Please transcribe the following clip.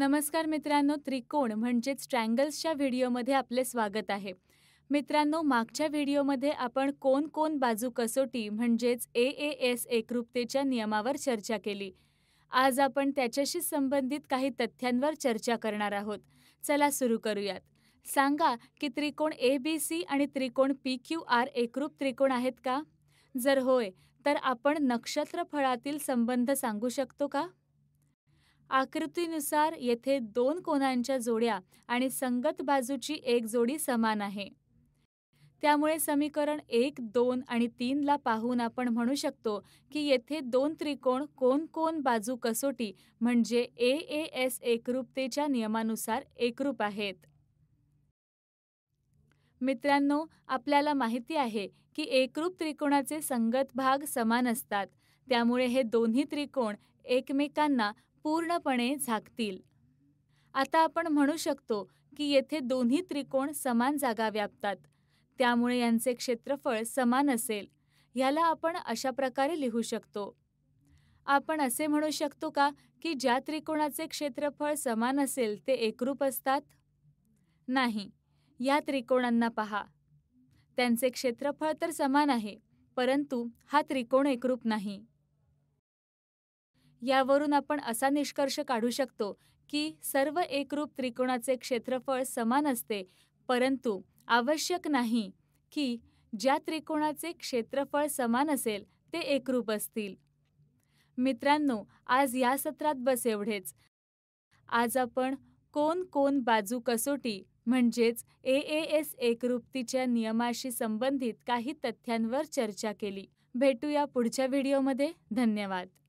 नमस्कार मित्रांनो त्रिकोण म्हणजेच ट्रँगल्सच्या व्हिडिओमध्ये आपले स्वागत आहे मित्रांनो मागच्या व्हिडिओमध्ये आपण कोण कोण बाजू कसोटी म्हणजेच ए ए एस एकरूपतेच्या नियमावर चर्चा केली आज आपण त्याच्याशी संबंधित काही तथ्यांवर चर्चा करणार आहोत चला सुरू करूयात सांगा की त्रिकोण ए बी सी आणि त्रिकोण पी क्यू आर एकरूप त्रिकोण आहेत का जर होय तर आपण नक्षत्रफळातील संबंध सांगू शकतो का आकृतीनुसार येथे दोन कोनांच्या जोड्या आणि संगत बाजूची एक जोडी समान आहे त्यामुळे समीकरण एक दोन आणि तीनला पाहून आपण म्हणू शकतो की येथे दोन त्रिकोण कोण कोण बाजू कसोटी म्हणजे ए ए एस एकरूपतेच्या नियमानुसार एकरूप आहेत मित्रांनो आपल्याला माहिती आहे की एकरूप त्रिकोणाचे संगत भाग समान असतात त्यामुळे हे दोन्ही त्रिकोण एकमेकांना पूर्णपणे झाकतील आता आपण म्हणू शकतो की येथे दोन्ही त्रिकोण समान जागा व्यापतात त्यामुळे यांचे क्षेत्रफळ समान असेल ह्याला आपण अशा प्रकारे लिहू शकतो आपण असे म्हणू शकतो का की ज्या त्रिकोणाचे क्षेत्रफळ समान असेल ते एकरूप असतात नाही या त्रिकोणांना पहा त्यांचे क्षेत्रफळ तर समान आहे परंतु हा त्रिकोण एकरूप नाही यावरून आपण असा निष्कर्ष काढू शकतो की सर्व एकरूप त्रिकोणाचे क्षेत्रफळ समान असते परंतु आवश्यक नाही की ज्या त्रिकोणाचे क्षेत्रफळ समान असेल ते एकरूप असतील मित्रांनो आज या सत्रात बस एवढेच आज आपण कोण कोण बाजू कसोटी म्हणजेच ए ए एस एकरूपतीच्या नियमाशी संबंधित काही तथ्यांवर चर्चा केली भेटूया पुढच्या व्हिडिओमध्ये धन्यवाद